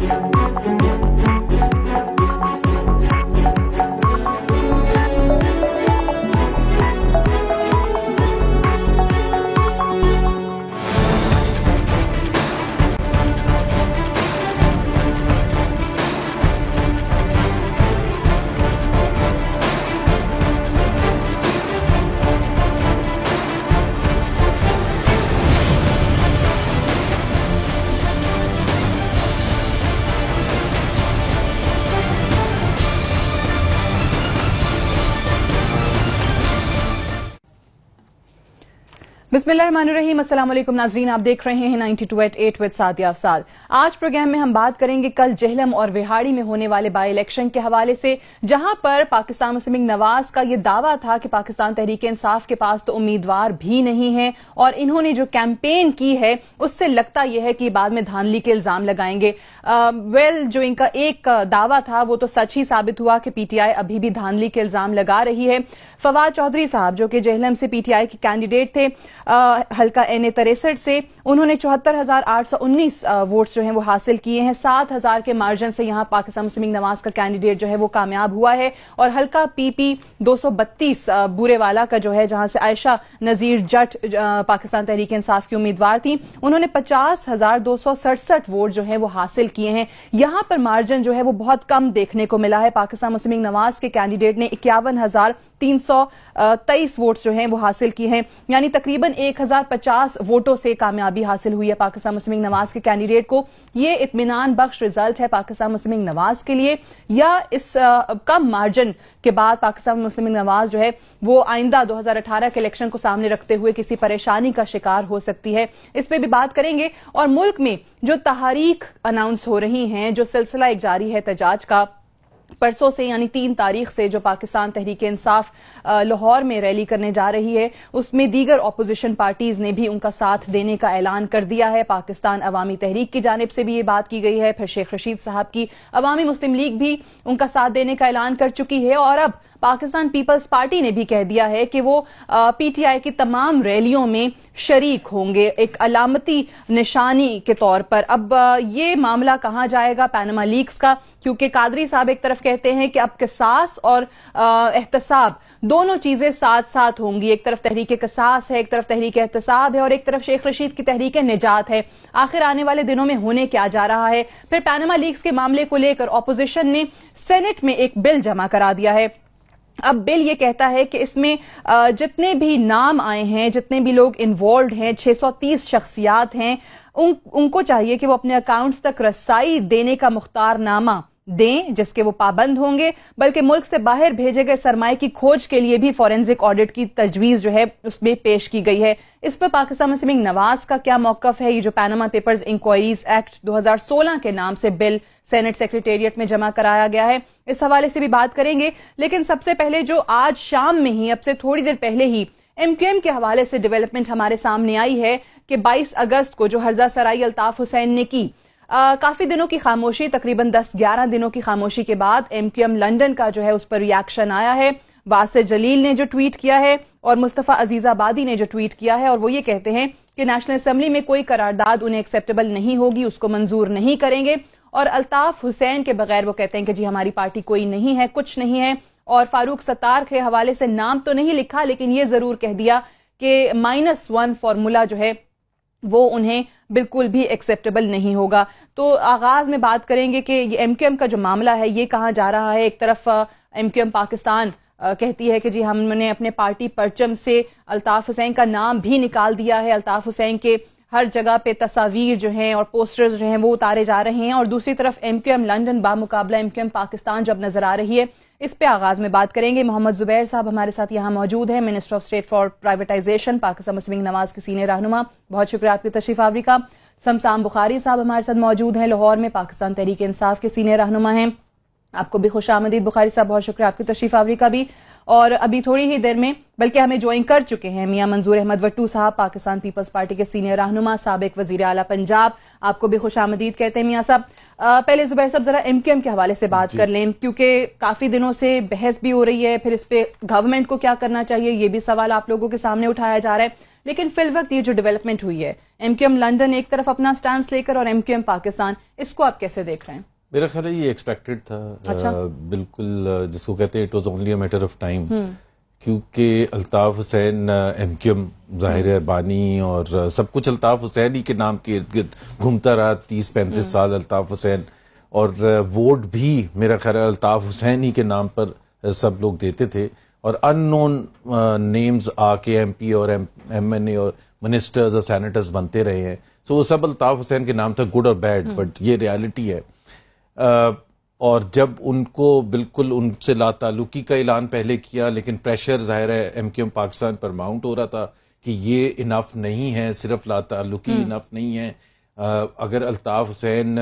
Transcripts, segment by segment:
Yeah, yeah, yeah. बिस्मिल्लाम असल नाजरीन आप देख रहे हैं two eight eight with Sadia Afsad आज प्रोग्राम में हम बात करेंगे कल जहलम और विहाड़ी में होने वाले बाई इलेक्शन के हवाले से जहां पर पाकिस्तान मुस्लिम नवाज का यह दावा था कि पाकिस्तान तहरीक इंसाफ के पास तो उम्मीदवार भी नहीं है और इन्होंने जो कैंपेन की है उससे लगता यह है कि बाद में धांधली के इल्जाम लगाएंगे वेल जो इनका एक दावा था वो तो सच ही साबित हुआ कि पीटीआई अभी भी धांधली के इल्जाम लगा रही है फवाद चौधरी साहब जो कि जहलम से पीटीआई के कैंडिडेट थे हल्का एन ए तिरसठ से उन्होंने चौहत्तर हजार आठ सौ उन्नीस वोट जो है वो हासिल किए हैं सात हजार के मार्जिन से यहां पाकिस्तान मुस्लिम नवाज का कैंडिडेट जो है वो कामयाब हुआ है और हल्का पीपी दो सौ बत्तीस बुरेवाला का जो है जहां से आयशा नजीर जट पाकिस्तान तहरीक इंसाफ की उम्मीदवार थी उन्होंने पचास हजार दो सौ सड़सठ वोट जो है वो हासिल किए हैं यहां पर मार्जिन जो है वो बहुत कम देखने को मिला है पाकिस्तान मुस्लिम नवाज के कैंडिडेट ने इक्यावन हजार तीन वोट्स जो हैं वो हासिल की हैं यानी तकरीबन 1050 वोटों से कामयाबी हासिल हुई है पाकिस्तान मुस्लिम नवाज के कैंडिडेट को ये इतमान बख्श रिजल्ट है पाकिस्तान मुस्लिम नवाज के लिए या इस कम मार्जिन के बाद पाकिस्तान मुस्लिम नवाज जो है वो आइंदा 2018 के इलेक्शन को सामने रखते हुए किसी परेशानी का शिकार हो सकती है इस पर भी बात करेंगे और मुल्क में जो तहारीख अनाउंस हो रही हैं जो सिलसिला एक जारी है तजाज का परसों से यानी तीन तारीख से जो पाकिस्तान तहरीक इंसाफ लाहौर में रैली करने जा रही है उसमें दीगर अपोजिशन पार्टीज ने भी उनका साथ देने का ऐलान कर दिया है पाकिस्तान अवामी तहरीक की जानब से भी ये बात की गई है फिर शेख रशीद साहब की अवामी मुस्लिम लीग भी उनका साथ देने का ऐलान कर चुकी है और अब पाकिस्तान पीपल्स पार्टी ने भी कह दिया है कि वो पीटीआई की तमाम रैलियों में शरीक होंगे एक अलामती निशानी के तौर पर अब ये मामला कहा जाएगा पैनमा लीक्स का क्योंकि कादरी साहब एक तरफ कहते हैं कि अब कसास और एहतसाब दोनों चीजें साथ साथ होंगी एक तरफ तहरीक कसास है एक तरफ तहरीक एहतसाब है और एक तरफ शेख रशीद की तहरीक निजात है आखिर आने वाले दिनों में होने क्या जा रहा है फिर पैनमा लीक्स के मामले को लेकर ऑपोजिशन ने सेनेट में एक बिल जमा करा दिया है अब बिल ये कहता है कि इसमें जितने भी नाम आए हैं जितने भी लोग इन्वॉल्व हैं 630 शख्सियात हैं उन उनको चाहिए कि वो अपने अकाउंट्स तक रसाई देने का मुख्तारनामा दें जिसके वो पाबंद होंगे बल्कि मुल्क से बाहर भेजे गए सरमाए की खोज के लिए भी फॉरेंसिक ऑडिट की तजवीज जो है उसमें पेश की गई है इस पर पाकिस्तान मुस्लिम नवाज का क्या मौकफ है ये जो पैनामा पेपर्स इंक्वायरीज एक्ट 2016 के नाम से बिल सेनेट सेक्रेटेरिएट में जमा कराया गया है इस हवाले से भी बात करेंगे लेकिन सबसे पहले जो आज शाम में ही अब से थोड़ी देर पहले ही एमक्यूएम के हवाले से डेवलपमेंट हमारे सामने आई है कि 22 अगस्त को जो हर्जा सराई अल्ताफ हुसैन ने की आ, काफी दिनों की खामोशी तकरीबन 10-11 दिनों की खामोशी के बाद एमक्यूएम लंदन का जो है उस पर रिएक्शन आया है वासे जलील ने जो ट्वीट किया है और मुस्तफ़ा अजीजाबादी ने जो ट्वीट किया है और वो ये कहते हैं कि नेशनल असम्बली में कोई करारदाद उन्हें एक्सेप्टेबल नहीं होगी उसको मंजूर नहीं करेंगे और अल्ताफ हुसैन के बगैर वो कहते हैं कि जी हमारी पार्टी कोई नहीं है कुछ नहीं है और फारूक सत्तार के हवाले से नाम तो नहीं लिखा लेकिन ये जरूर कह दिया कि माइनस वन फार्मूला जो है वो उन्हें बिल्कुल भी एक्सेप्टेबल नहीं होगा तो आगाज़ में बात करेंगे कि ये एम का जो मामला है ये कहाँ जा रहा है एक तरफ एम पाकिस्तान कहती है कि जी हमने अपने पार्टी परचम से अल्ताफ़ हुसैन का नाम भी निकाल दिया है अल्ताफ़ हुसैन के हर जगह पे तस्वीर जो हैं और पोस्टर्स जो हैं वो उतारे जा रहे हैं और दूसरी तरफ एम क्यू एम लंडन बामुकाबला एम क्यू एम पाकिस्तान जब नजर आ रही है इस पे आगाज में बात करेंगे मोहम्मद जुबैर साहब हमारे साथ यहाँ मौजूद है minister of state for privatisation Pakistan Muslim Nawaz के सीनियर रहनुमा बहुत शुक्रिया आपकी तशरीफ आवरी का समसाम बुखारी साहब हमारे साथ मौजूद हैं लाहौर में पाकिस्तान तहरीक इंसाफ के सीनियर रहनुमा हैं आपको भी खुश आमदीद बुखारी साहब बहुत शुक्रिया आपकी तशरीफ आवरी का भी और अभी थोड़ी ही देर में बल्कि हमें ज्वाइन कर चुके हैं मियां मंजूर अहमद वट्टू साहब पाकिस्तान पीपल्स पार्टी के सीनियर रहनुमा सबक वजीर अला पंजाब आपको भी खुश आमदीद कहते हैं मियां साहब पहले जुबैर साहब जरा एमकेएम के हवाले से बात कर लें क्योंकि काफी दिनों से बहस भी हो रही है फिर इस पे गवर्नमेंट को क्या करना चाहिए ये भी सवाल आप लोगों के सामने उठाया जा रहा है लेकिन फिल वक्त ये जो डेवलपमेंट हुई है एमकेएम लंदन एक तरफ अपना स्टैंड लेकर और एमकेएम पाकिस्तान इसको आप कैसे देख रहे हैं मेरा ख्याल है ये एक्सपेक्टेड था अच्छा? आ, बिल्कुल जिसको कहते हैं it was only a matter of time क्योंकि अल्ताफ़ हुसैन एम क्यूम ज़ाहिर बानी और सब कुछ अल्ताफ़ हुसैन ही के नाम के इर्द गिर्द घूमता रहा तीस पैंतीस हम्म। साल अल्ताफ़ हुसैन और वोट भी मेरा ख्याल अल्ताफ़ हुसैन ही के नाम पर सब लोग देते थे और अननोन नेम्स आके एम पी और एम एन ए और मिनिस्टर्स और सैनिटर्स बनते रहे हैं सो वो सब अल्ताफ़ हुसैन के नाम था गुड और बैड बट ये रियालिटी है और जब उनको बिल्कुल उनसे लाताल्लुकी का ऐलान पहले किया लेकिन प्रेशर जाहिर है एम क्यू एम पाकिस्तान पर माउंट हो रहा था कि ये इनफ नहीं है सिर्फ लाताल्लुकी इनफ हम्म। नहीं है अगर अल्ताफ हुसैन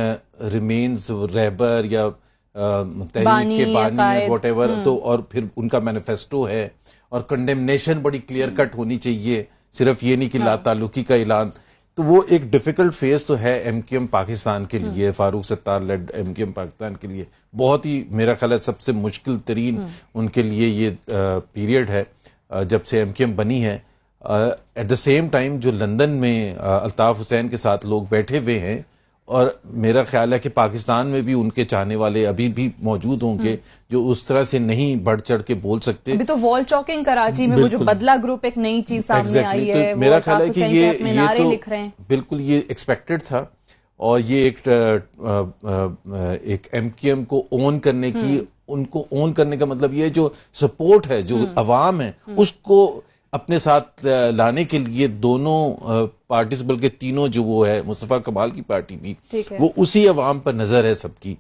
रिमेन्स रहबर या तहरीक के बानी है वॉट एवर तो और फिर उनका मैनिफेस्टो है और कंडेमनेशन बड़ी क्लियर कट होनी चाहिए सिर्फ ये नहीं कि हाँ। लाताल्लुकी का ऐलान तो वो एक डिफिकल्ट फेज तो है एमकेएम पाकिस्तान के हम्म। लिए फारूक सत्तार लेड एमकेएम पाकिस्तान के लिए बहुत ही मेरा ख्याल है सबसे मुश्किल तरीन हम्म। उनके लिए ये पीरियड है जब से एमकेएम बनी है एट द सेम टाइम जो लंदन में अल्ताफ़ हुसैन के साथ लोग बैठे हुए हैं और मेरा ख्याल है कि पाकिस्तान में भी उनके चाहने वाले अभी भी मौजूद होंगे हम्म। जो उस तरह से नहीं बढ़ चढ़ के बोल सकते अभी तो वॉल चौकिंग कराची में वो जो बदला ग्रुप एक नई चीज सामने exactly, आई तो है मेरा ख्याल है कि ये ये तो लिख रहे हैं बिल्कुल ये एक्सपेक्टेड था और ये एक एक एमकेएम को ओन करने की हम्म। उनको ओन करने का मतलब ये जो सपोर्ट है जो अवाम हम्म। है उसको अपने साथ लाने के लिए दोनों पार्टीज बल्कि तीनों जो वो है मुस्तफ़ा कमाल की पार्टी भी वो उसी अवाम पर नजर है सबकी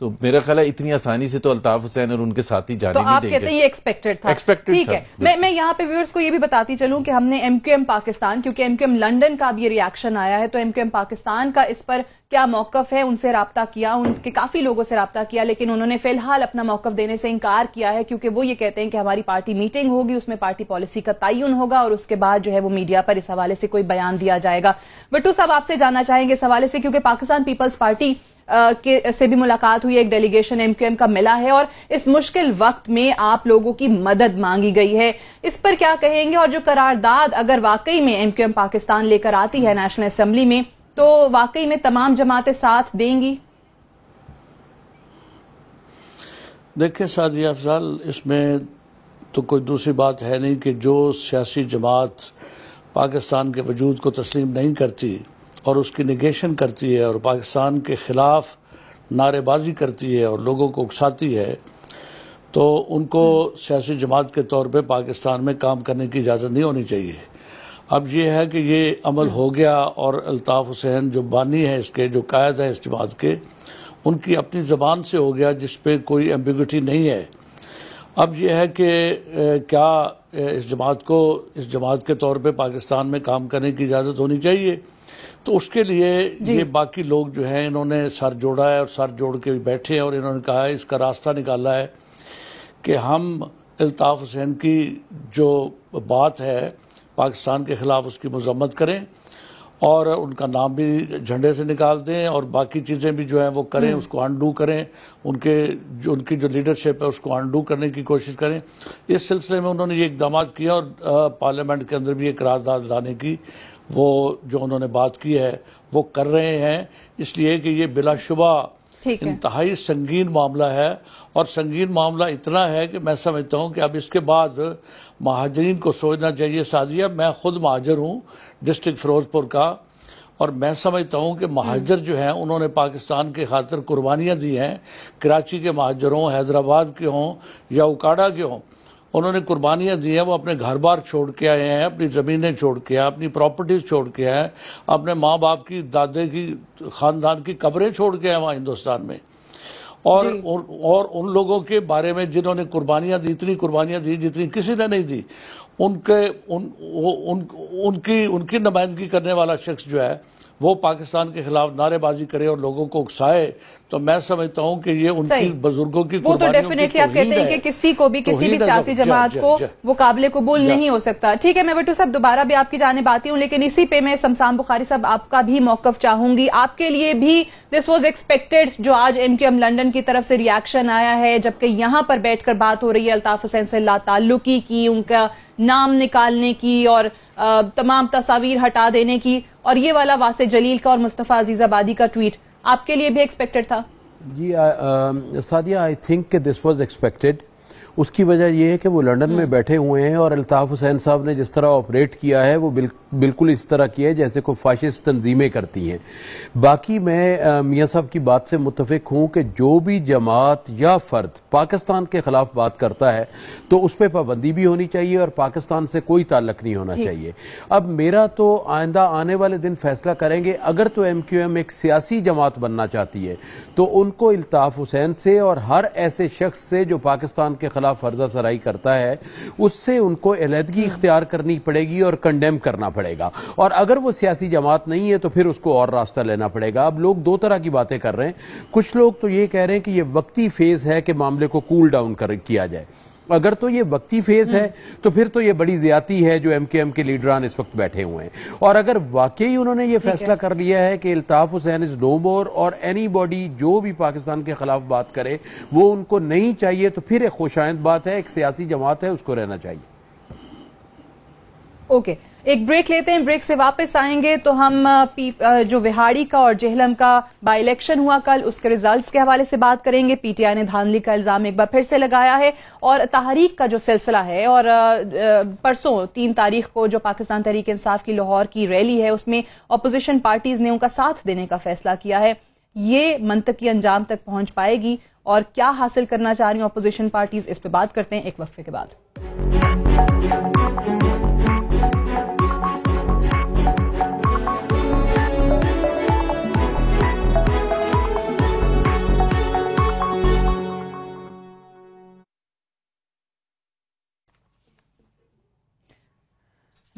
तो मेरा ख्याल है इतनी आसानी से तो अल्ताफ हुसैन और उनके ही जाने तो आप कहते हैं ये एक्सपेक्टेड था एक्सपेक्टेड ठीक है मैं मैं यहाँ पे व्यूअर्स को ये भी बताती चलूं कि हमने एमक्यूएम पाकिस्तान क्योंकि एमक्यूएम लंदन का अब ये रिएक्शन आया है तो एमक्यूएम पाकिस्तान का इस पर क्या मौकफ है उनसे रबता किया उनके काफी लोगों से रबता किया लेकिन उन्होंने फिलहाल अपना मौकफ देने से इंकार किया है क्योंकि वो ये कहते हैं कि हमारी पार्टी मीटिंग होगी उसमें पार्टी पॉलिसी का तयन होगा और उसके बाद जो है वो मीडिया पर इस हवाले से कोई बयान दिया जाएगा बटू साहब आपसे जानना चाहेंगे इस हवाले से क्योंकि पाकिस्तान पीपल्स पार्टी के से भी मुलाकात हुई एक डेलीगेशन एमक्यूएम का मिला है और इस मुश्किल वक्त में आप लोगों की मदद मांगी गई है इस पर क्या कहेंगे और जो करारदाद अगर वाकई में एमक्यूएम पाकिस्तान लेकर आती है नेशनल असेंबली में तो वाकई में तमाम जमातें साथ देंगी देखिए साजी अफजाल इसमें तो कोई दूसरी बात है नहीं कि जो सियासी जमात पाकिस्तान के वजूद को तस्लीम नहीं करती और उसकी निगेशन करती है और पाकिस्तान के ख़िलाफ़ नारेबाजी करती है और लोगों को उकसाती है तो उनको सियासी जमात के तौर पे पाकिस्तान में काम करने की इजाज़त नहीं होनी चाहिए अब यह है कि ये अमल हो गया और अल्ताफ़ हुसैन जो बानी है इसके जो कायद हैं इस जमात के उनकी अपनी ज़बान से हो गया जिस पे कोई एम्बिगटी नहीं है अब यह है कि क्या इस जमात को इस जमात के तौर पे पाकिस्तान में काम करने की इजाज़त होनी चाहिए तो उसके लिए ये बाकी लोग जो हैं इन्होंने सर जोड़ा है और सर जोड़ के बैठे हैं और इन्होंने कहा है इसका रास्ता निकाला है कि हम अल्ताफ़ हुसैन की जो बात है पाकिस्तान के ख़िलाफ़ उसकी मजम्मत करें और उनका नाम भी झंडे से निकाल दें और बाकी चीज़ें भी जो है वो करें हम्म। उसको अनडू करें उनके जो उनकी जो लीडरशिप है उसको अनडू करने की कोशिश करें इस सिलसिले में उन्होंने ये इकदाम किया और पार्लियामेंट के अंदर भी एक करारदाद लाने की वो जो उन्होंने बात की है वो कर रहे हैं इसलिए कि ये बिलाशुबा इंतहाई संगीन मामला है और संगीन मामला इतना है कि मैं समझता हूँ कि अब इसके बाद महाजरीन को सोचना चाहिए साजिया मैं खुद महाजर हूँ डिस्ट्रिक्ट फिरोजपुर का और मैं समझता हूँ कि महाजर जो हैं उन्होंने पाकिस्तान के खातर कुर्बानियाँ दी हैं कराची के महाजर हों हैदराबाद के हों या उकाड़ा के हों उन्होंने कुर्बानियाँ दी हैं वो अपने घर बार छोड़ के आए हैं अपनी ज़मीनें छोड़ के आए अपनी प्रॉपर्टीज़ छोड़ के आए अपने माँ बाप की दादे की ख़ानदान की कब्रें छोड़ के आए वहाँ हिंदुस्तान में और और उन लोगों के बारे में जिन्होंने कुर्बानियाँ दी इतनी कुर्बानियाँ दी जितनी किसी ने नहीं दी उनके उन, उन, उन, उनकी उनकी नुमाइंदगी करने वाला शख्स जो है वो पाकिस्तान के खिलाफ नारेबाजी करे और लोगों को उकसाए तो मैं समझता हूँ कि ये उनकी बुजुर्गों की वो तो डेफिनेटली आप कहते हैं कि किसी को भी किसी भी सियासी जमात को वो काबिले कबूल नहीं हो सकता ठीक है मैं बटू साहब दोबारा भी आपकी जाने बाती हूँ लेकिन इसी पे मैं समसाम बुखारी साहब आपका भी मौकफ चाहूंगी आपके लिए भी दिस वॉज एक्सपेक्टेड जो आज एम एमक्यूएम लंडन की तरफ से रिएक्शन आया है जबकि यहां पर बैठकर बात हो रही है अल्ताफ हुसैन से ला ताल्लुकी की उनका नाम निकालने की और तमाम तस्वीर हटा देने की और ये वाला वासे जलील का और मुस्तफ़ा आबादी का ट्वीट आपके लिए भी एक्सपेक्टेड था जी Sadia I think this was expected उसकी वजह यह है कि वो लंदन में हम्म। बैठे हुए हैं और अल्ताफ़ हुसैन साहब ने जिस तरह ऑपरेट किया है वो बिल, बिल्कुल इस तरह किया है जैसे कोई फाशिश तंजीमें करती हैं बाकी मैं मियाँ साहब की बात से मुतफिक हूँ कि जो भी जमात या फ़र्द पाकिस्तान के ख़िलाफ़ बात करता है तो उस पर पाबंदी भी होनी चाहिए और पाकिस्तान से कोई ताल्लक नहीं होना चाहिए अब मेरा तो आइंदा आने वाले दिन फैसला करेंगे अगर तो एम क्यू एम एक सियासी जमात बनना चाहती है तो उनको अल्ताफ़ हुसैन से और हर ऐसे शख्स से जो पाकिस्तान के खिलाफ वाला फर्जा सराई करता है उससे उनको अलहदगी इख्तियार करनी पड़ेगी और कंडेम करना पड़ेगा और अगर वो सियासी जमात नहीं है तो फिर उसको और रास्ता लेना पड़ेगा अब लोग दो तरह की बातें कर रहे हैं कुछ लोग तो ये कह रहे हैं कि ये वक्ती फेज है कि मामले को कूल डाउन कर किया जाए अगर तो ये वक्ती फेज है हम्म। तो फिर तो ये बड़ी ज्यादा है जो एम के एम के लीडरान इस वक्त बैठे हुए हैं और अगर वाकई उन्होंने ये फैसला कर लिया है कि Altaf Hussain is no more और एनी बॉडी जो भी पाकिस्तान के खिलाफ बात करे वो उनको नहीं चाहिए तो फिर एक खुशायद बात है एक सियासी जमात है उसको रहना चाहिए ओके okay. एक ब्रेक लेते हैं ब्रेक से वापस आएंगे तो हम जो विहाड़ी का और जेहलम का बाई इलेक्शन हुआ कल उसके रिजल्ट्स के हवाले से बात करेंगे पीटीआई ने धांधली का इल्जाम एक बार फिर से लगाया है और तहरीक का जो सिलसिला है और परसों तीन तारीख को जो पाकिस्तान तहरीक इंसाफ की लाहौर की रैली है उसमें अपोजिशन पार्टीज ने उनका साथ देने का फैसला किया है ये मंतकी अंजाम तक पहुंच पाएगी और क्या हासिल करना चाह रही अपोजिशन पार्टीज इस पर बात करते हैं एक वक्फे के बाद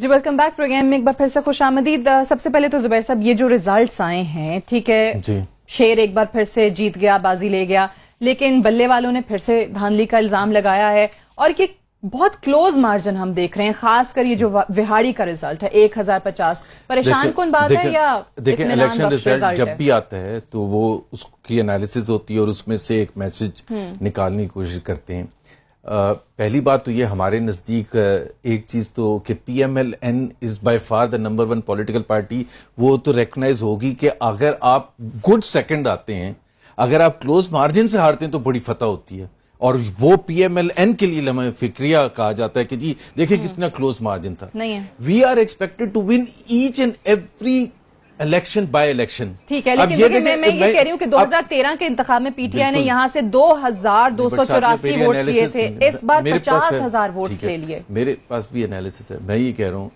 जी वेलकम बैक प्रोग्राम में एक बार फिर से खुश आमदीद सबसे पहले तो जुबैर साहब ये जो रिजल्ट आए हैं ठीक है जी शेर एक बार फिर से जीत गया बाजी ले गया लेकिन बल्ले वालों ने फिर से धानली का इल्जाम लगाया है और ये बहुत क्लोज मार्जिन हम देख रहे हैं खासकर ये जो विहाड़ी का रिजल्ट है एक हजार पचास परेशान कौन बात है या देखिए इलेक्शन रिजल्ट जब भी आता है तो वो उसकी एनालिसिस होती है और उसमें से एक मैसेज हम्म। निकालने की कोशिश करते हैं पहली बात तो ये हमारे नज़दीक एक चीज़ तो कि P M L N is by far the number one political party वो तो रिकोगनाइज होगी कि अगर आप गुड सेकंड आते हैं अगर आप क्लोज मार्जिन से हारते हैं तो बड़ी फतह होती है और वो एन के लिए लम्हे फिक्रिया कहा जाता है कि जी देखिए हम्म। कितना क्लोज मार्जिन था we are expected to win each and every election by election ठीक है लेकिन लेकिन मैं, मैं ये कह रही हूँ कि 2013 के इंतजाम में पीटीआई ने यहाँ से दो हजार दो सौ चौरासी वोट लिए थे इस बार पचास हजार वोट ले लिए मेरे पास भी एनालिसिस है मैं ये कह रहा हूँ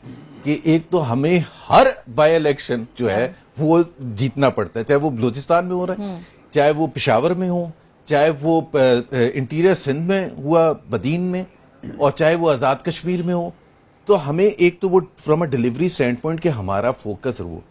कि एक तो हमें हर बाय इलेक्शन जो है वो जीतना पड़ता है चाहे वो बलूचिस्तान में हो रहा है हम्म। चाहे वो पिशावर में हो चाहे वो इंटीरियर सिंध में हुआ बदीन में और चाहे वो आज़ाद कश्मीर में हो तो हमें एक तो वो from a delivery standpoint के हमारा फोकस रहो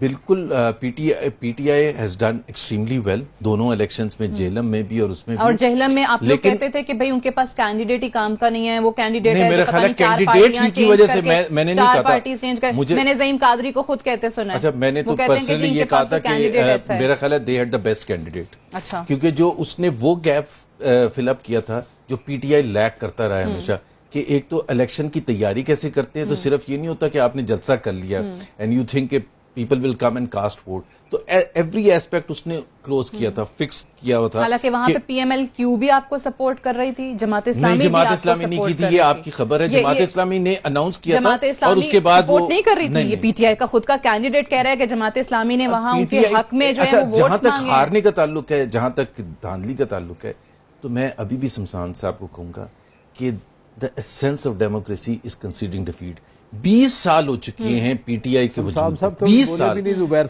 बिल्कुल PTI has done extremely well दोनों इलेक्शंस में हम्म। जेलम में भी और उसमें भी और जेहलम में आप लोग कहते थे कि भाई उनके पास कैंडिडेट ही काम का नहीं है वो कैंडिडेट नहीं मेरे तो ख्याल कैंडिडेट ही की वजह से मैं, मैंने नहीं कहा पार्टी चेंज कर मुझे मैंने जईम कादरी को खुद कहते सुना अच्छा मैंने तो पर्सनली ये कहा था कि मेरा ख्याल है they had the best candidate अच्छा क्योंकि जो उसने वो गैप फिलअप किया था जो पीटीआई लैक करता रहा हम्म। हमेशा कि एक तो इलेक्शन की तैयारी कैसे करते हैं तो हम्म। सिर्फ ये नहीं होता कि आपने जलसा कर लिया and you think people will come and cast vote तो एवरी e, एस्पेक्ट उसने क्लोज किया था फिक्स किया था हालांकि वहां पे पीएमएल क्यू भी आपको सपोर्ट कर रही थी जमात इस्लामी नहीं जमात इस्लामी नहीं की थी ये आपकी खबर है जमात इस्लामी ने अनाउंस किया था और उसके बाद वो नहीं कर रही थी पीटीआई का खुद का कैंडिडेट कह रहा है कि जमात इस्लामी ने वहां उनके हक में जो है अच्छा, जहां तक हारने का ताल्लुक है जहां तक धांधली का ताल्लुक है तो मैं अभी भी शमशान साहब को कहूंगा कि the essence of democracy is considering defeat बीस साल हो चुके हम्म। हैं पीटीआई के तो बीस साल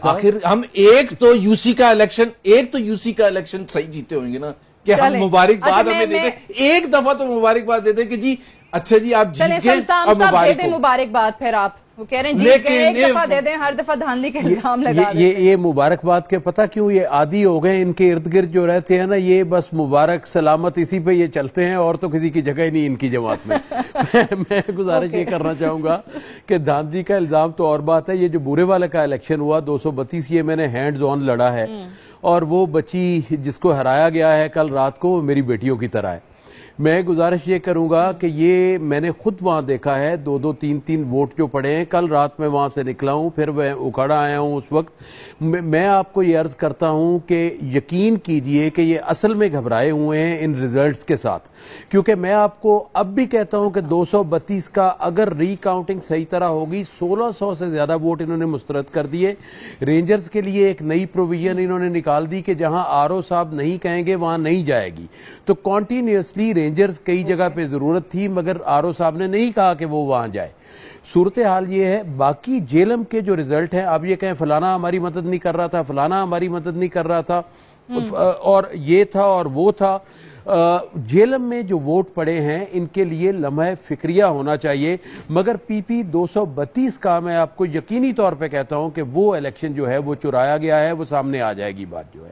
आखिर हम एक तो यूसी का इलेक्शन एक तो यूसी का इलेक्शन सही जीते होंगे ना कि हम मुबारकबाद अच्छा, हमें देते एक दफा तो मुबारकबाद देते कि जी अच्छा जी आप जीत गए मुबारकबाद फिर आप वो कह रहे हैं जी एक दफा दे दें हर दफा धानली के इल्जाम लगा ये ये, ये मुबारकबाद के पता क्यों ये आदि हो गए इनके इर्द गिर्द जो रहते हैं ना ये बस मुबारक सलामत इसी पे ये चलते हैं और तो किसी की जगह ही नहीं इनकी जमात में मैं, गुजारिश ये करना चाहूंगा कि धानली का इल्जाम तो और बात है ये जो बुरे वाले का इलेक्शन हुआ दो सौ बत्तीस ये मैंने हैंड ऑन लड़ा है हम्म। और वो बच्ची जिसको हराया गया है कल रात को वो मेरी बेटियों की तरह है मैं गुजारिश ये करूंगा कि ये मैंने खुद वहां देखा है दो दो तीन तीन वोट जो पड़े हैं कल रात में वहां से निकला हूं फिर मैं उखाड़ा आया हूं उस वक्त मैं आपको ये अर्ज करता हूं कि यकीन कीजिए कि ये असल में घबराए हुए हैं इन रिजल्ट्स के साथ क्योंकि मैं आपको अब भी कहता हूं कि दो का अगर रिकाउंटिंग सही तरह होगी सौ से ज्यादा वोट इन्होंने मुस्तरद कर दिए रेंजर्स के लिए एक नई प्रोविजन इन्होंने निकाल दी कि जहां आर साहब नहीं कहेंगे वहां नहीं जाएगी तो कॉन्टीन्यूसली रेंजर्स कई जगह पे ज़रूरत थी मगर आर ओ साहब ने नहीं कहा कि वो वहां जाए सूरत हाल ये है बाकी जेलम के जो रिजल्ट हैं आप ये कहें फलाना हमारी मदद नहीं कर रहा था फलाना हमारी मदद नहीं कर रहा था हम्म। और ये था और वो था जेलम में जो वोट पड़े हैं इनके लिए लम्हे फिक्रिया होना चाहिए मगर पीपी 232 का मैं आपको यकीनी तौर पे कहता हूं कि वो इलेक्शन जो है वो चुराया गया है वो सामने आ जाएगी बात जो है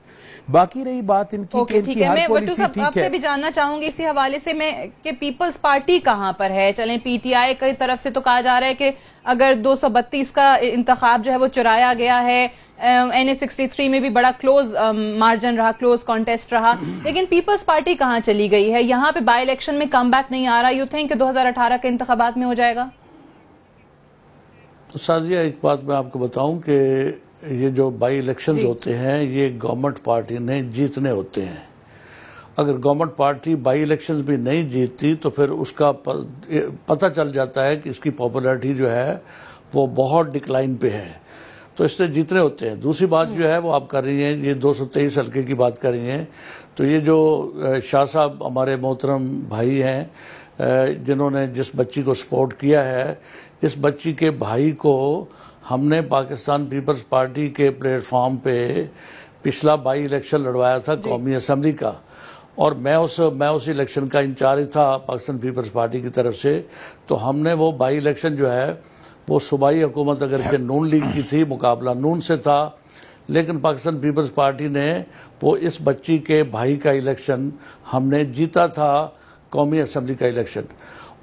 बाकी रही बात इनकी okay, इनकी है, मैं पॉलिसी ठीक आपसे भी जानना चाहूंगी इसी हवाले से मैं कि पीपल्स पार्टी कहां पर है चलें पीटीआई की तरफ से तो कहा जा रहा है कि अगर 232 का इंतखाब जो है वो चुराया गया है एन um, ए में भी बड़ा क्लोज मार्जिन um, रहा क्लोज कॉन्टेस्ट रहा लेकिन पीपल्स पार्टी कहाँ चली गई है यहाँ पे बाई इलेक्शन में कम नहीं आ रहा यू थिंक दो हजार अठारह के इंतबात में हो जाएगा साजिया एक बात मैं आपको बताऊं कि ये जो बाई इलेक्शंस होते हैं ये गवर्नमेंट पार्टी ने जीतने होते हैं अगर गवर्नमेंट पार्टी बाई इलेक्शंस भी नहीं जीतती तो फिर उसका पता चल जाता है कि इसकी पॉपुलैरिटी जो है वो बहुत डिक्लाइन पे है तो इससे जीतने होते हैं दूसरी बात जो है वो आप कर रही हैं ये दो सौ तेईस हल्के की बात कर रही हैं तो ये जो शाह साहब हमारे मोहतरम भाई हैं जिन्होंने जिस बच्ची को सपोर्ट किया है इस बच्ची के भाई को हमने पाकिस्तान पीपल्स पार्टी के प्लेटफॉर्म पे पिछला बाई इलेक्शन लड़वाया था कौमी असम्बली का और मैं उस मैं उस इलेक्शन का इंचार्ज था पाकिस्तान पीपल्स पार्टी की तरफ से तो हमने वो बाई इलेक्शन जो है वो सूबाई हुकूमत अगर के नून लीग की थी मुकाबला नून से था लेकिन पाकिस्तान पीपल्स पार्टी ने वो इस बच्ची के भाई का इलेक्शन हमने जीता था कौमी असम्बली का इलेक्शन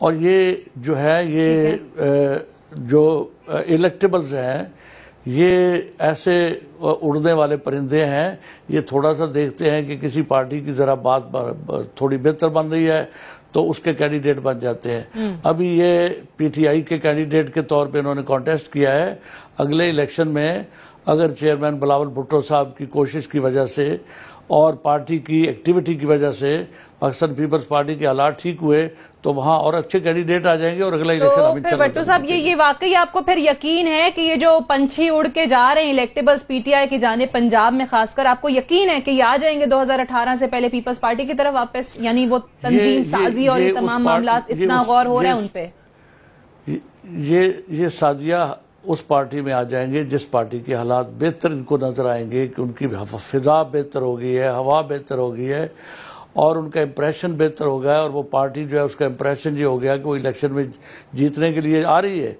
और ये जो है ये है। जो इलेक्टेबल्स हैं ये ऐसे उड़ने वाले परिंदे हैं ये थोड़ा सा देखते हैं कि किसी पार्टी की ज़रा बात थोड़ी बेहतर बन रही है तो उसके कैंडिडेट बन जाते हैं हम्म। अभी ये पीटीआई के कैंडिडेट के तौर पे इन्होंने कॉन्टेस्ट किया है अगले इलेक्शन में अगर चेयरमैन बलावल भुट्टो साहब की कोशिश की वजह से और पार्टी की एक्टिविटी की वजह से पाकिस्तान पीपल्स पार्टी के हालात ठीक हुए तो वहाँ और अच्छे कैंडिडेट आ जाएंगे और अगला इलेक्शन तो साहब ये ये वाकई आपको फिर यकीन है कि ये जो पंछी उड़ के जा रहे हैं इलेक्टेबल्स पीटीआई के जाने पंजाब में खासकर आपको यकीन है कि ये आ जाएंगे 2018 से पहले पीपल्स पार्टी की तरफ वापस यानी वो तंजीम साजी और ये तमाम मामला इतना गौर हो रहे हैं उनपे ये ये साजिया उस पार्टी में आ जाएंगे जिस पार्टी के हालात बेहतर इनको नज़र आएंगे कि उनकी फिजा बेहतर हो गई है हवा बेहतर हो गई है और उनका इम्प्रेशन बेहतर हो गया है और वो पार्टी जो है उसका इम्प्रेशन ये हो गया कि वो इलेक्शन में जीतने के लिए आ रही है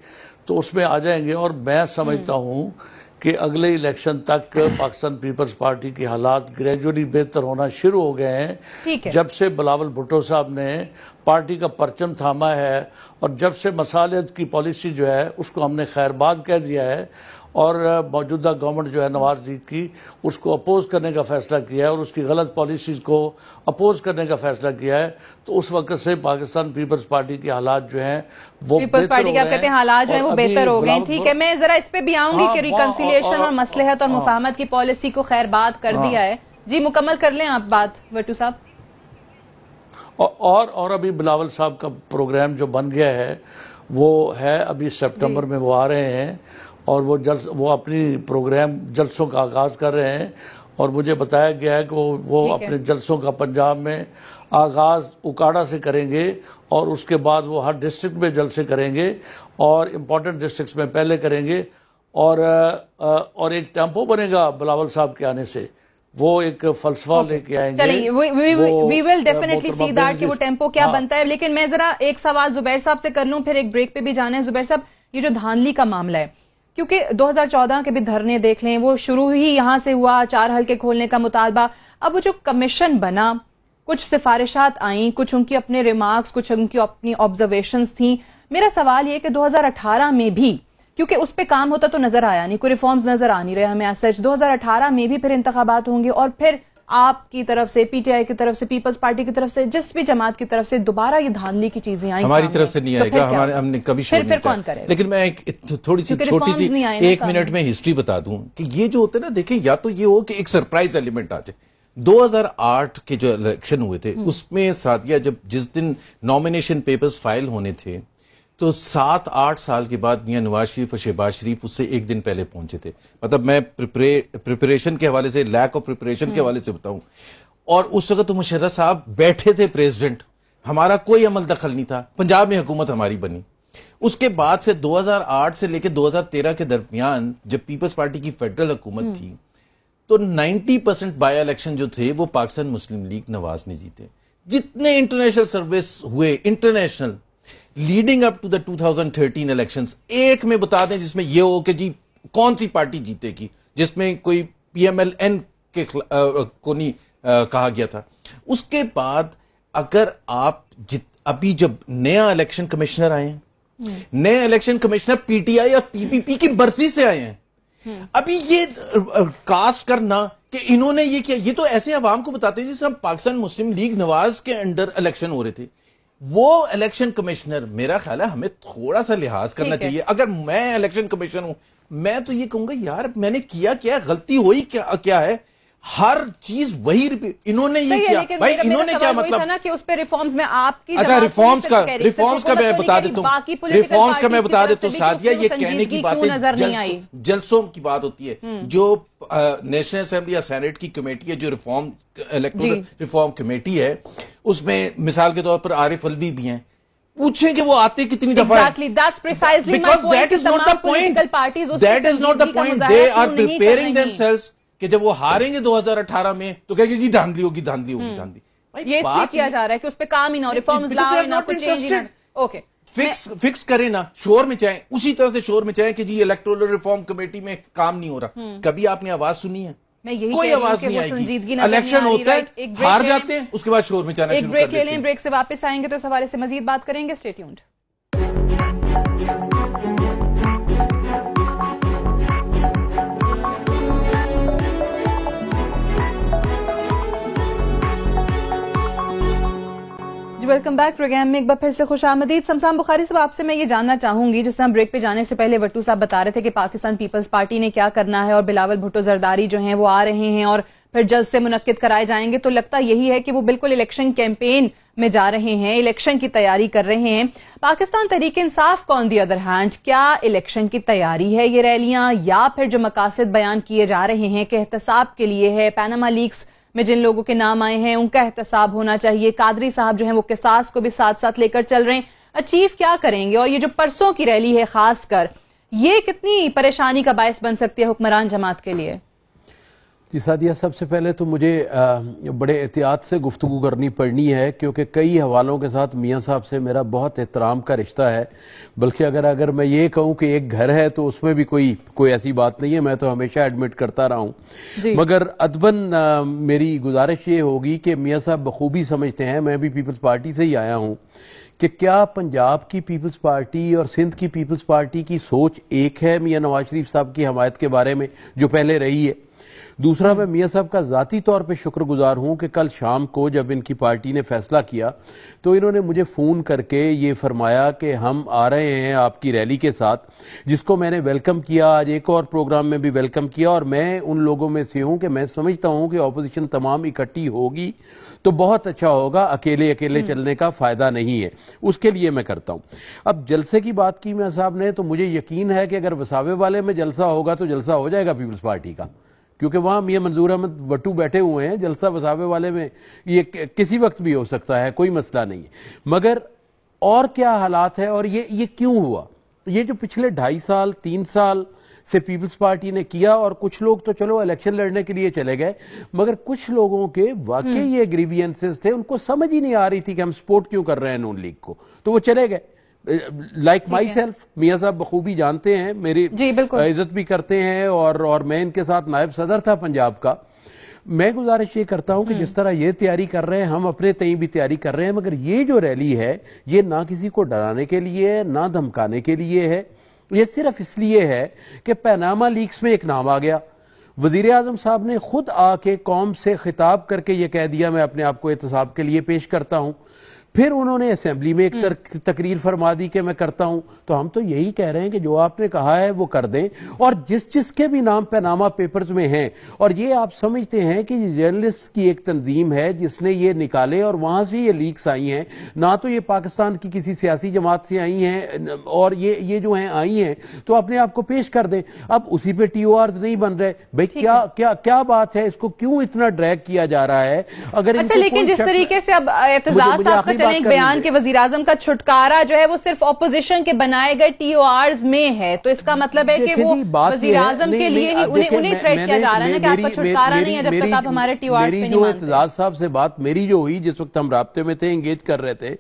तो उसमें आ जाएंगे और मैं समझता हम्म। हूँ कि अगले इलेक्शन तक पाकिस्तान पीपल्स पार्टी के हालात ग्रेजुअली बेहतर होना शुरू हो गए हैं जब से बिलावल भुट्टो साहब ने पार्टी का परचम थामा है और जब से मसालत की पॉलिसी जो है उसको हमने खैरबाद कह दिया है और मौजूदा गवर्नमेंट जो है नवाज जी की उसको अपोज करने का फैसला किया है और उसकी गलत पॉलिसीज को अपोज करने का फैसला किया है तो उस वक्त से पाकिस्तान पीपल्स पार्टी के हालात जो हैं वो पीपल्स पार्टी के आप कहते हैं हालात जो है वो बेहतर हो गए ठीक है मैं जरा इस पे भी आऊंगी हाँ, कि रिकन्सिलियेशन हाँ, हाँ, और मसलहत और मुफाहमत की पॉलिसी को खैर बात कर दिया है जी मुकम्मल कर लें आप बात वटू साहब और और अभी बिलावल साहब का प्रोग्राम जो बन गया है वो है अभी सितंबर में वो आ रहे हैं और वो जल वो अपनी प्रोग्राम जलसों का आगाज़ कर रहे हैं और मुझे बताया गया है कि वो वो अपने जलसों का पंजाब में आगाज़ उकाड़ा से करेंगे और उसके बाद वो हर डिस्ट्रिक्ट में जलसे करेंगे और इम्पोर्टेंट डिस्ट्रिक्ट में पहले करेंगे और और एक टेम्पो बनेगा बिलावल साहब के आने से वो एक फलसफा okay. लेके आएंगे we will definitely see that कि वो टेम्पो क्या हाँ. बनता है लेकिन मैं जरा एक सवाल जुबैर साहब से कर लूँ फिर एक ब्रेक पे भी जाना है जुबैर साहब ये जो धानली का मामला है क्योंकि 2014 के भी धरने देख लें वो शुरू ही यहां से हुआ चार हल्के खोलने का मुतालबा अब वो जो कमीशन बना कुछ सिफारिशात आई कुछ उनकी अपने रिमार्क्स कुछ उनकी अपनी ऑब्जर्वेशन थी मेरा सवाल ये कि 2018 में भी क्योंकि उस पर काम होता तो नजर आया नहीं कोई रिफॉर्म्स नजर आ नहीं रहे हमें एज सच 2018 में भी फिर इंतबात होंगे और फिर आपकी तरफ से पीटीआई की तरफ से पीपल्स पार्टी की तरफ से जिस भी जमात की तरफ से दोबारा ये धांधली की चीजें आई हमारी तरफ से नहीं तो आएगा हमारे हमने कभी फिर फिर कौन करे लेकिन मैं एक थोड़ी सी छोटी सी एक मिनट में हिस्ट्री बता दूं कि ये जो होते ना देखें या तो ये हो कि एक सरप्राइज एलिमेंट आ जाए 2008 के जो इलेक्शन हुए थे हम्म। उसमें सादिया जब जिस दिन नॉमिनेशन पेपर्स फाइल होने थे तो सात आठ साल के बाद मियाँ नवाज शरीफ और शहबाज शरीफ उससे एक दिन पहले पहुंचे थे मतलब मैं प्रिपरेशन के हवाले से लैक ऑफ प्रिपरेशन के हम्म। हवाले से बताऊं और उस वक्त तो मुशर्रफ साहब बैठे थे प्रेसिडेंट हमारा कोई अमल दखल नहीं था पंजाब में हुकूमत हमारी बनी उसके बाद से दो हजार आठ से लेकर दो हजार तेरह के दरमियान जब पीपल्स पार्टी की फेडरल हुकूमत हम्म। थी तो 90 परसेंट बाय इलेक्शन जो थे वो पाकिस्तान मुस्लिम लीग नवाज ने जीते जितने इंटरनेशनल सर्विस हुए international leading up to the 2013 elections एक में बता दें जिसमें यह हो कि जी कौन सी पार्टी जीतेगी जिसमें कोई पीएमएलएन के आ, को नहीं आ, कहा गया था उसके बाद अगर आप जित अभी जब नया इलेक्शन कमिश्नर आए हैं नए इलेक्शन कमिश्नर पीटीआई और पीपीपी की बरसी से आए हैं हम्म। अभी ये कास्ट करना कि इन्होंने ये किया ये तो ऐसे आवाम को बताते हैं जिसमें पाकिस्तान मुस्लिम लीग नवाज के अंडर इलेक्शन हो रहे थे वो इलेक्शन कमिश्नर मेरा ख्याल है हमें थोड़ा सा लिहाज करना चाहिए अगर मैं इलेक्शन कमिश्नर हूं मैं तो ये कहूंगा यार मैंने किया क्या गलती हुई क्या क्या है हर चीज वही इन्होंने ये किया भाई इन्होंने क्या मतलब ना कि उस पर रिफॉर्म्स में आपकी अच्छा रिफॉर्म्स का तो रिफॉर्म्स का मतलब मैं बता देता हूँ रिफॉर्म्स का मैं बता देता हूँ साथिया ये कहने की बातें जलसों की बात होती है हम्म। जो नेशनल असेंबली या सेनेट की कमेटी है जो रिफॉर्म इलेक्टोरल रिफॉर्म कमेटी है उसमें मिसाल के तौर पर आरिफ अलवी भी हैं पूछें कि वो आते कितनी दफा exactly, that's precisely because that is not the point that is not the point they are preparing themselves कि जब वो हारेंगे 2018 में तो कहेंगे जी धांधली होगी धांधली होगी हम्म। धांधली ये किया जा रहा है कि उस पर काम ही ना रिफॉर्म ओके फिक्स फिक्स करें ना शोर में चाहे उसी तरह से शोर में चाहे कि जी इलेक्ट्रोल रिफॉर्म कमेटी में काम नहीं हो रहा हम्म। कभी आपने आवाज सुनी है मैं यही कोई आवाज नहीं आएगी इलेक्शन होता है एक हार जाते हैं उसके बाद शोर में जाना एक ब्रेक ले लें ब्रेक से वापस आएंगे तो इस हवाले से मजीद बात करेंगे स्टेट्यूंट जी वेलकम बैक प्रोग्राम में एक बार फिर से खुश आमदीद समसान बुखारी साहब आपसे मैं ये जानना चाहूंगी जिस तरह ब्रेक पे जाने से पहले वट्टू साहब बता रहे थे कि पाकिस्तान पीपल्स पार्टी ने क्या करना है और बिलावल भुट्टो जरदारी जो हैं वो आ रहे हैं और फिर जल्द से मुनद कराए जाएंगे तो लगता यही है कि वो बिल्कुल इलेक्शन कैंपेन में जा रहे हैं इलेक्शन की तैयारी कर रहे हैं पाकिस्तान तरीके इंसाफ कौन दी अदर हैंड क्या इलेक्शन की तैयारी है ये रैलियां या फिर जो मकासद बयान किए जा रहे हैं कि एहतसाब के लिए है पैनामा लीक्स में जिन लोगों के नाम आए हैं उनका एहतसाब होना चाहिए कादरी साहब जो है वो किसास को भी साथ साथ लेकर चल रहे हैं अचीव क्या करेंगे और ये जो परसों की रैली है खासकर ये कितनी परेशानी का बायस बन सकती है हुक्मरान जमात के लिए जी सादिया सबसे पहले तो मुझे बड़े एहतियात से गुफ्तु करनी पड़नी है क्योंकि कई हवालों के साथ मियाँ साहब से मेरा बहुत एहतराम का रिश्ता है बल्कि अगर अगर मैं ये कहूँ कि एक घर है तो उसमें भी कोई कोई ऐसी बात नहीं है मैं तो हमेशा एडमिट करता रहा हूँ मगर अदबन मेरी गुजारिश ये होगी कि मियाँ साहब बखूबी समझते हैं मैं भी पीपल्स पार्टी से ही आया हूँ कि क्या पंजाब की पीपल्स पार्टी और सिंध की पीपल्स पार्टी की सोच एक है मियाँ नवाज शरीफ साहब की हमायत के बारे में जो पहले रही है दूसरा मैं मियाँ साहब का ज़ाती तौर पर शुक्रगुजार हूँ कि कल शाम को जब इनकी पार्टी ने फैसला किया तो इन्होंने मुझे फ़ोन करके ये फरमाया कि हम आ रहे हैं आपकी रैली के साथ जिसको मैंने वेलकम किया आज एक और प्रोग्राम में भी वेलकम किया और मैं उन लोगों में से हूँ कि मैं समझता हूँ कि अपोजिशन तमाम इकट्ठी होगी तो बहुत अच्छा होगा अकेले अकेले हम्म। चलने का फ़ायदा नहीं है उसके लिए मैं करता हूं अब जलसे की बात की मियाँ साहब ने तो मुझे यकीन है कि अगर वसावे वाले में जलसा होगा तो जलसा हो जाएगा पीपल्स पार्टी का क्योंकि वहां मियाँ मंजूर अहमद वटू बैठे हुए हैं जलसा वसावे वाले में ये किसी वक्त भी हो सकता है कोई मसला नहीं मगर और क्या हालात है और ये ये क्यों हुआ ये जो पिछले ढाई साल तीन साल से पीपल्स पार्टी ने किया और कुछ लोग तो चलो इलेक्शन लड़ने के लिए चले गए मगर कुछ लोगों के वाकई हम्म। ये ग्रीवियंसेस थे उनको समझ ही नहीं आ रही थी कि हम सपोर्ट क्यों कर रहे हैं नून लीग को तो वो चले गए लाइक माई सेल्फ मियाँ साहब बखूबी जानते हैं मेरी इज्जत भी करते हैं और और मैं इनके साथ नायब सदर था पंजाब का मैं गुजारिश ये करता हूँ कि हम्म। जिस तरह ये तैयारी कर रहे हैं हम अपने तय भी तैयारी कर रहे हैं मगर ये जो रैली है ये ना किसी को डराने के लिए है ना धमकाने के लिए है ये सिर्फ इसलिए है कि पैनामा लीक्स में एक नाम आ गया वजीर आजम साहब ने खुद आके कौम से खिताब करके ये कह दिया मैं अपने आप को एहतसाब के लिए पेश करता हूँ फिर उन्होंने असेंबली में एक हम्म। तकरीर फरमा दी कि मैं करता हूं तो हम तो यही कह रहे हैं कि जो आपने कहा है वो कर दें और जिस जिसके भी नाम पैनामा पेपर्स में हैं और ये आप समझते हैं कि जर्नलिस्ट की एक तंजीम है जिसने ये निकाले और वहां से ये लीक्स आई हैं ना तो ये पाकिस्तान की किसी सियासी जमात से आई हैं और ये ये जो है आई हैं तो अपने आप को पेश कर दें अब उसी पर टी नहीं बन रहे भाई क्या क्या क्या बात है इसको क्यों इतना ड्रैग किया जा रहा है अगर अच्छा, लेकिन जिस तरीके से अब करें एक बयान के वजीर आजम का छुटकारा जो है वो सिर्फ ऑपोजिशन के बनाए गए टीओ आर्स में है तो इसका मतलब है कि वो वजीर आजम के लिए ही उन्हें किया जा रहा है ना कि आपका छुटकारा नहीं है जब तक आप हमारे एतजाज साहब से बात मेरी जो हुई जिस वक्त हम रबते में थे एंगेज कर रहे थे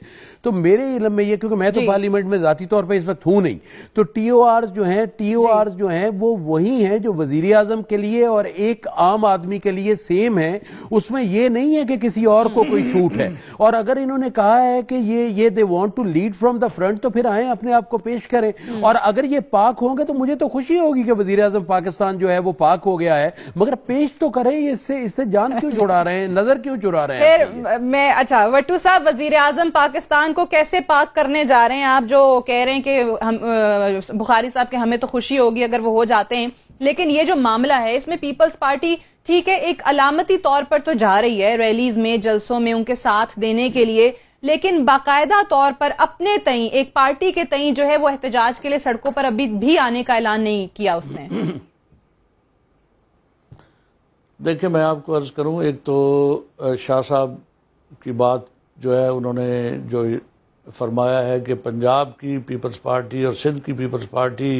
तो मेरे इलम में यह क्योंकि मैं तो पार्लियामेंट में जाती तौर पर इस वक्त हूं नहीं तो टीओ आर जो है टीओ आर जो है वो वही है जो वजीर आजम के लिए और एक आम आदमी के लिए सेम है उसमें यह नहीं है कि किसी और को कोई छूट है और अगर इन्होंने कहा कहा है कि ये ये they want to lead from the front तो फिर आए अपने आप को पेश करें हम्म। और अगर ये पाक होंगे तो मुझे तो खुशी होगी कि वजीर अजम पाकिस्तान जो है वो पाक हो गया है मगर पेश तो करें इससे इससे जान क्यों छुड़ा रहे हैं नजर क्यों चुरा रहे हैं मैं अच्छा वट्टू साहब वजीर आजम पाकिस्तान को कैसे पाक करने जा रहे हैं आप जो कह रहे हैं कि हम बुखारी साहब के हमें तो खुशी होगी अगर वो हो जाते हैं लेकिन ये जो मामला है इसमें पीपल्स पार्टी ठीक है एक अलामती तौर पर तो जा रही है रैलीज में जलसों में उनके साथ देने के लिए लेकिन बाकायदा तौर पर अपने तई एक पार्टी के तई जो है वो एहतजाज के लिए सड़कों पर अभी भी आने का ऐलान नहीं किया उसने देखिए मैं आपको अर्ज करूं एक तो शाह साहब की बात जो है उन्होंने जो फरमाया है कि पंजाब की पीपल्स पार्टी और सिंध की पीपल्स पार्टी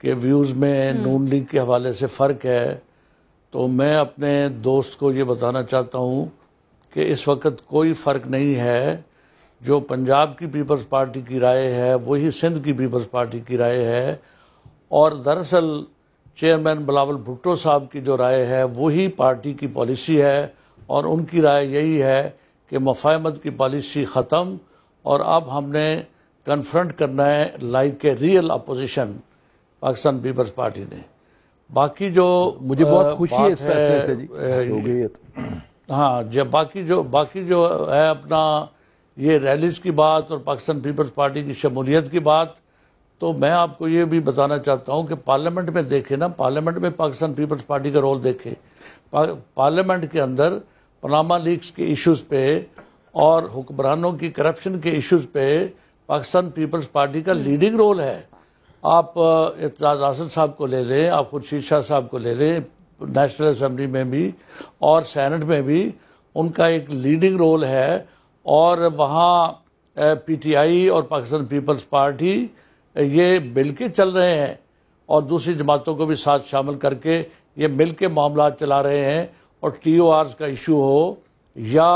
के व्यूज़ में हम्म। नून लीग के हवाले से फ़र्क है तो मैं अपने दोस्त को ये बताना चाहता हूँ कि इस वक्त कोई फ़र्क नहीं है जो पंजाब की पीपल्स पार्टी की राय है वही सिंध की पीपल्स पार्टी की राय है और दरअसल चेयरमैन बलावल भुट्टो साहब की जो राय है वही पार्टी की पॉलिसी है और उनकी राय यही है कि मफाहमत की पॉलिसी ख़त्म और अब हमने कन्फ्रंट करना है like a real opposition Pakistan peoples party ने बाकी जो मुझे बहुत खुशी है इस फैसले से जी हाँ जब बाकी जो बाकी जो है अपना ये रैलीज की बात और पाकिस्तान पीपल्स पार्टी की शमूलियत की बात तो मैं आपको ये भी बताना चाहता हूँ कि पार्लियामेंट में देखें ना पार्लियामेंट में पाकिस्तान पीपल्स पार्टी का रोल देखें पार्लियामेंट के अंदर पनामा लीक्स के इश्यूज़ पे और हुक्मरानों की करप्शन के इश्यूज़ पे पाकिस्तान पीपल्स पार्टी का लीडिंग रोल है आप एतराज आसन साहब को ले लें आप खुर्शीद शाह साहब को ले लें नेशनल असम्बली में भी और सैनट में भी उनका एक लीडिंग रोल है और वहाँ पीटीआई और पाकिस्तान पीपल्स पार्टी ये मिल के चल रहे हैं और दूसरी जमातों को भी साथ शामिल करके ये मिल के मामला चला रहे हैं और टी ओ आर का इशू हो या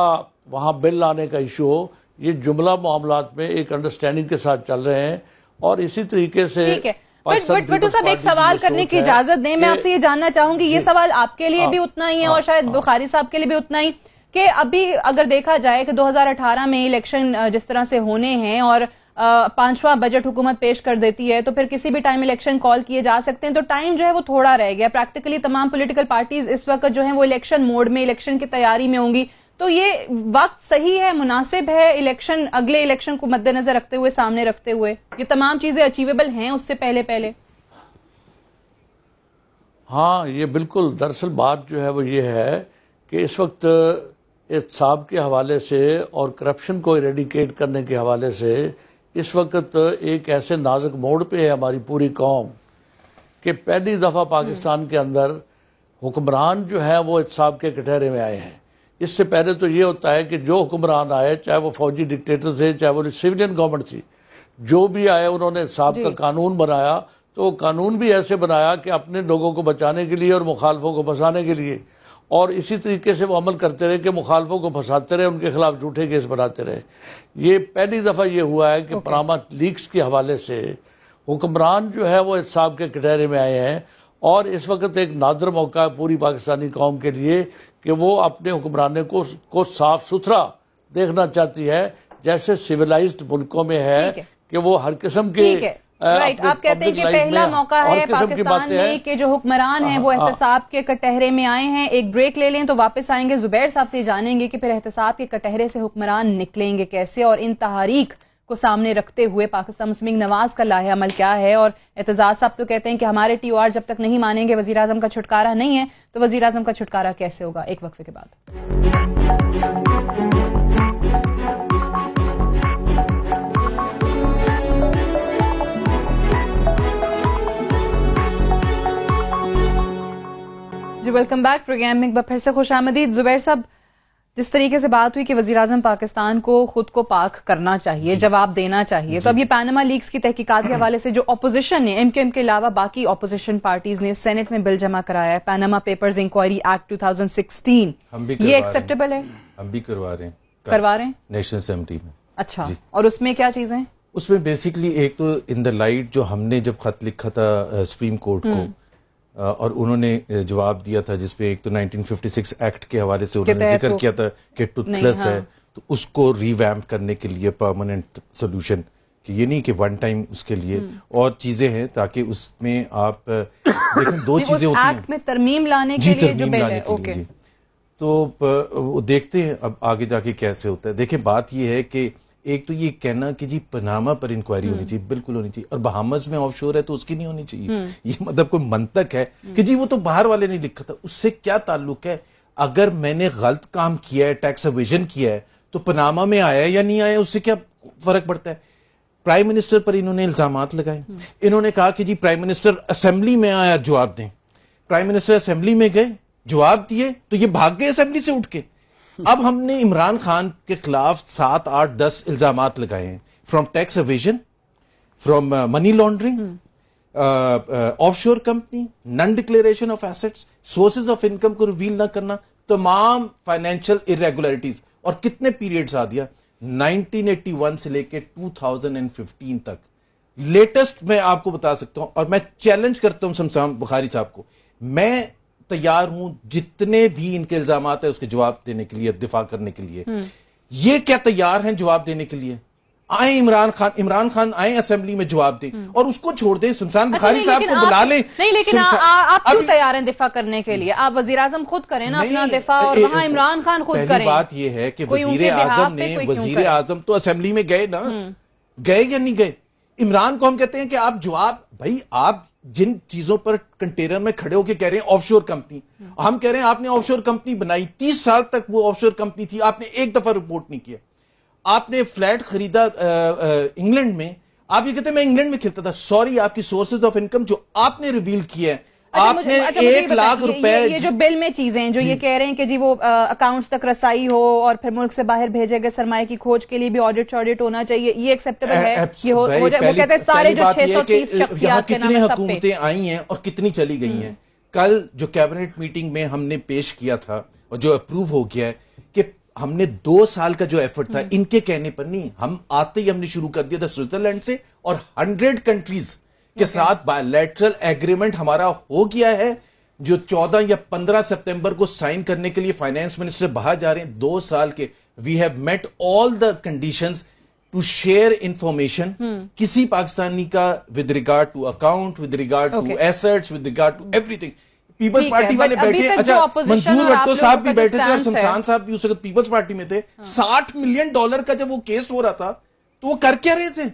वहाँ बिल लाने का इशू हो ये जुमला मामला में एक अंडरस्टैंडिंग के साथ चल रहे हैं और इसी तरीके से बट बटू साहब एक सवाल करने की इजाजत दें मैं आपसे ये जानना चाहूंगी ये सवाल आपके लिए हाँ। भी उतना ही है हाँ। और शायद बुखारी साहब के लिए भी उतना ही कि अभी अगर देखा जाए कि 2018 में इलेक्शन जिस तरह से होने हैं और पांचवा बजट हुकूमत पेश कर देती है तो फिर किसी भी टाइम इलेक्शन कॉल किए जा सकते हैं तो टाइम जो है वो थोड़ा रह गया प्रैक्टिकली तमाम पॉलिटिकल पार्टीज इस वक्त जो है वो इलेक्शन मोड में इलेक्शन की तैयारी में होंगी तो ये वक्त सही है मुनासिब है इलेक्शन अगले इलेक्शन को मद्देनजर रखते हुए सामने रखते हुए ये तमाम चीजें अचीवेबल हैं उससे पहले पहले हाँ ये बिल्कुल दरअसल बात जो है वो ये है कि इस वक्त साहब के हवाले से और करप्शन को इरेडिकेट करने के हवाले से इस वक्त एक ऐसे नाजुक मोड़ पे है हमारी पूरी कौम कि पहली दफ़ा पाकिस्तान के अंदर हुक्मरान जो है वो साहब के कटहरे में आए हैं इससे पहले तो ये होता है कि जो हुक्मरान आए चाहे वो फौजी डिक्टेटर थे चाहे वो सिविलियन गवर्नमेंट थी जो भी आए उन्होंने साहब का कानून बनाया तो वो कानून भी ऐसे बनाया कि अपने लोगों को बचाने के लिए और मुखालफों को फंसाने के लिए और इसी तरीके से वो अमल करते रहे कि मुखालफों को फंसाते रहे उनके खिलाफ झूठे केस बनाते रहे ये पहली दफ़ा ये हुआ है कि okay. पनामा लीक्स के हवाले से हुक्मरान जो है वो इस साहब के कटहरे में आए हैं और इस वक्त एक नादर मौका है पूरी पाकिस्तानी कौम के लिए कि वो अपने हुक्मरान को को साफ सुथरा देखना चाहती है जैसे सिविलाइज्ड मुल्कों में है कि वो हर किस्म के राइट आप कहते हैं कि पहला मौका है पाकिस्तान में कि जो हुक्मरान हैं हाँ, वो हाँ। एहतसाब के कटहरे में आए हैं एक ब्रेक ले लें तो वापस आएंगे जुबैर साहब से जानेंगे कि फिर एहतसाब के कटहरे से हुक्मरान निकलेंगे कैसे और इन तहारीख को सामने रखते हुए पाकिस्तान मुस्लिम नवाज का लाहे अमल क्या है और एतजाज साहब तो कहते हैं कि हमारे टी जब तक नहीं मानेंगे वजी अजम का छुटकारा नहीं है तो वजी अजम का छुटकारा कैसे होगा एक वक्फे के बाद वेलकम बैक प्रोग्राम में एक बार फिर से खुश आमदीद जुबैर साहब जिस तरीके से बात हुई कि वजी अजम पाकिस्तान को खुद को पाक करना चाहिए जवाब देना चाहिए तो अब ये पैनमा लीग्स की तहकीकत के हम्म। हवाले से जो अपोजिशन ने एम के एम के अलावा बाकी अपोजिशन पार्टीज ने सेनेट में बिल जमा कराया है पैनामा पेपर्स इंक्वायरी एक्ट 2016 हम भी ये एक्सेप्टेबल है हम भी करवा रहे हैं करवा रहे हैं नेशनल असेंबली में अच्छा और उसमें क्या चीजें उसमें बेसिकली एक तो इन द लाइट जो हमने जब खत लिखा था सुप्रीम कोर्ट को हम्म। और उन्होंने जवाब दिया था जिसपे एक तो 1956 एक्ट के हवाले से उन्होंने जिक्र तो किया था कि टूथलेस हाँ। है तो उसको रिवैम्प करने के लिए परमानेंट सोल्यूशन कि ये नहीं कि वन टाइम उसके लिए हम्म। और चीजें हैं ताकि उसमें आप देखें दो चीजें होती हैं में तरमीम लाने के लिए जो लाने के लिए जी तो देखते हैं अब आगे जाके कैसे होता है देखें बात यह है कि एक तो ये कहना कि जी पनामा पर इंक्वायरी होनी हम्म। चाहिए बिल्कुल होनी चाहिए और बहामस में ऑफशोर है तो उसकी नहीं होनी चाहिए हम्म। ये मतलब कोई मंतक है हम्म। कि जी वो तो बाहर वाले ने लिखा था उससे क्या ताल्लुक है अगर मैंने गलत काम किया है टैक्स एविजन किया है तो पनामा में आया या नहीं आया उससे क्या फर्क पड़ता है प्राइम मिनिस्टर पर इन्होंने इल्जाम लगाए इन्होंने कहा कि जी प्राइम मिनिस्टर असेंबली में आया जवाब दें प्राइम मिनिस्टर असेंबली में गए जवाब दिए तो ये भाग गए असेंबली से उठ के अब हमने इमरान खान के खिलाफ सात आठ दस इल्जाम लगाए हैं from tax evasion from money laundering offshore company non declaration of assets sources of income को रिवील ना करना तमाम फाइनेंशियल इरेगुलरिटीज और कितने पीरियड्स आ दिया 1981 से लेकर 2015 तक लेटेस्ट मैं आपको बता सकता हूं और मैं चैलेंज करता हूं शमशाम बुखारी साहब को मैं तैयार हूं जितने भी इनके इल्जाम है उसके जवाब देने के लिए दिफा करने के लिए हम्म। ये क्या तैयार हैं जवाब देने के लिए आए इमरान खान इमरान खान आए असेंबली में जवाब दे हम्म। और उसको छोड़ दें सुमसान अच्छा, बुखारी साहब को बुला लें नहीं लेकिन आ, आ, आप क्यों तैयार हैं दिफा करने के लिए आप वजीर आजम खुद करें ना अपना दिफा और वहां इमरान खान खुद करें बात यह है कि वजीर आजम ने वजीर आजम तो असेंबली में गए ना हम्म। गए या नहीं गए इमरान को हम कहते हैं कि आप जवाब भाई आप जिन चीजों पर कंटेनर में खड़े होकर कह रहे हैं ऑफशोर कंपनी हम कह रहे हैं आपने ऑफशोर कंपनी बनाई तीस साल तक वो ऑफशोर कंपनी थी आपने एक दफा रिपोर्ट नहीं किया आपने फ्लैट खरीदा इंग्लैंड में आप ये कहते हैं मैं इंग्लैंड में खेलता था सॉरी आपकी सोर्सेज ऑफ इनकम जो आपने रिवील किया है अच्छा, आपने अच्छा, एक लाख रुपए ये, जो बिल में चीजें जो ये कह रहे हैं कि जी वो अकाउंट्स तक रसाई हो और फिर मुल्क से बाहर भेजे गए सरमाए की खोज के लिए भी ऑडिट शॉडिट होना चाहिए ये एक्सेप्टेबल है ये हो, वो कहते हैं सारे जो छह सौ तीस शख्सियात कितनी हुकूमतें आई हैं और कितनी चली गई हैं हम्म। कल जो कैबिनेट मीटिंग में हमने पेश किया था और जो अप्रूव हो गया है कि हमने दो साल का जो एफर्ट था हम्म। इनके कहने पर नहीं हम आते ही हमने शुरू कर दिया था स्विट्जरलैंड से और हंड्रेड कंट्रीज के okay. साथ बायोलेटरल एग्रीमेंट हमारा हो गया है जो 14 या 15 सितंबर को साइन करने के लिए फाइनेंस मिनिस्टर बाहर जा रहे हैं दो साल के we have met all the conditions to share information किसी पाकिस्तानी का with regard to account with regard to assets with regard to everything Peoples Party वाले बैठे अच्छा मंजूर भट्टो साहब भी बैठे थे शमशान साहब भी उस वक्त पीपल्स पार्टी में थे हाँ। साठ मिलियन डॉलर का जब वो केस हो रहा था तो वो कर क्या रहे थे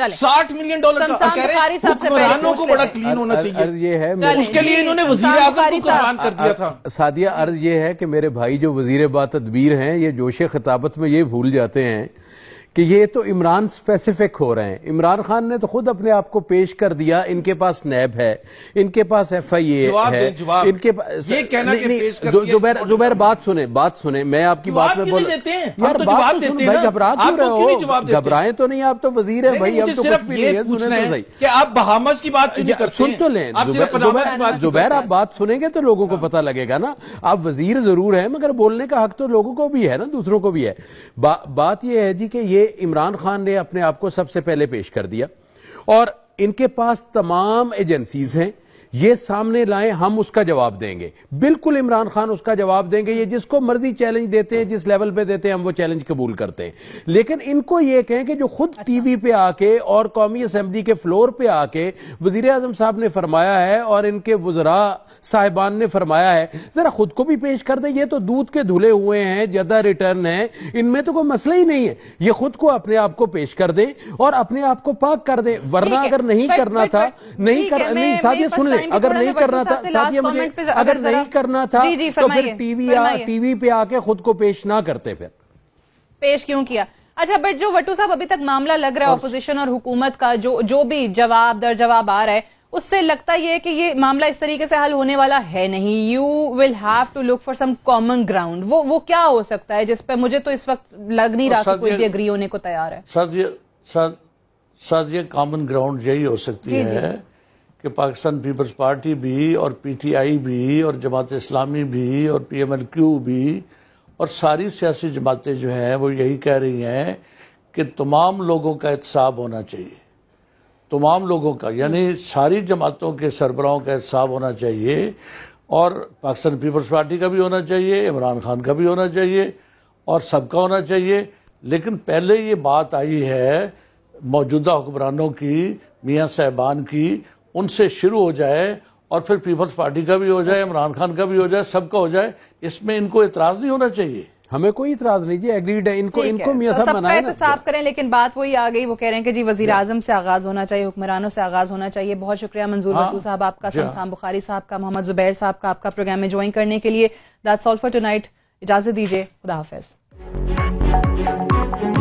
साठ मिलियन डॉलर का कह रहे हुक्मरानों को बड़ा क्लीन होना चाहिए ये है उसके लिए इन्होंने वजीर आजम को कुर्बान कर दिया था सादिया अर्ज ये है कि मेरे भाई जो वजीर बा तदबीर हैं ये जोश खिताबत में ये भूल जाते हैं कि ये तो इमरान स्पेसिफिक हो रहे हैं इमरान खान ने तो खुद अपने आप को पेश कर दिया इनके पास नैब है इनके पास एफ आई ए है इनके पास बात सुने बात सुने मैं आपकी बात में बोल रहा तो बात तो घबरा तो क्यों रहे हो घबराए तो नहीं आप तो वजीर है भाई आप तो सिर्फ बहामस की बात सुन तो लें जुबैर आप बात सुनेंगे तो लोगों को हाँ। पता लगेगा ना आप वजीर जरूर है मगर बोलने का हक तो लोगों को भी है ना दूसरों को भी है बात यह है जी कि ये इमरान खान ने अपने आप को सबसे पहले पेश कर दिया और इनके पास तमाम एजेंसीज हैं ये सामने लाए हम उसका जवाब देंगे बिल्कुल इमरान खान उसका जवाब देंगे ये जिसको मर्जी चैलेंज देते हैं जिस लेवल पे देते हैं हम वो चैलेंज कबूल करते हैं लेकिन इनको ये कहें कि जो खुद टीवी अच्छा। पे आके और कौमी असम्बली के फ्लोर पे आके वजीर आजम साहब ने फरमाया है और इनके वजरा साहिबान ने फरमाया है जरा खुद को भी पेश कर दे ये तो दूध के धुले हुए हैं ज्यादा रिटर्न है इनमें तो कोई मसला ही नहीं है ये खुद को अपने आप को पेश कर दे और अपने आप को पाक कर दे वरना अगर नहीं करना था नहीं कर नहीं साथ ये सुन ले अगर नहीं करना था साथ मुझे अगर नहीं करना था तो फिर टीवी टीवी पे आके खुद को पेश ना करते फिर पेश क्यों किया अच्छा बट जो वटू साहब अभी तक मामला लग रहा है ऑपोजिशन और हुकूमत का जो जो भी जवाब दर जवाब आ रहा है उससे लगता यह है कि ये मामला इस तरीके से हल होने वाला है नहीं you will have to look for some common ground वो वो क्या हो सकता है जिस पर मुझे तो इस वक्त लग नहीं रहा कोई भी एग्री होने को तैयार है सर ये सर सर ये कॉमन ग्राउंड यही हो सकती है कि पाकिस्तान पीपल्स पार्टी भी और पीटीआई भी और जमात इस्लामी भी और पीएमएलक्यू भी और सारी सियासी जमातें जो हैं वो यही कह रही हैं कि तमाम लोगों का एहतसाब होना चाहिए तमाम लोगों का यानी सारी जमातों के सरबराहों का एहसाब होना चाहिए और पाकिस्तान पीपल्स पार्टी का भी होना चाहिए इमरान खान का भी होना चाहिए और सबका होना चाहिए लेकिन पहले ये बात आई है मौजूदा हुक्मरानों की मियाँ साहबान की उनसे शुरू हो जाए और फिर पीपल्स पार्टी का भी हो जाए इमरान खान का भी हो जाए सबका हो जाए इसमें इनको इतराज नहीं होना चाहिए हमें कोई इतराज नहीं जी एग्रीड है इनको इनको मियाँ तो ना साफ करें लेकिन बात वही आ गई वो कह रहे हैं कि जी वजीर आजम से आगाज होना चाहिए हुक्मरानों से आगाज होना चाहिए बहुत शुक्रिया मंजूर हाँ। बटू साहब आपका हाँ। शमसाम बुखारी साहब का मोहम्मद जुबैर साहब का आपका प्रोग्राम में ज्वाइन करने के लिए दैट सॉल्व फॉर टुनाइट इजाजत दीजिए खुदा हाफिज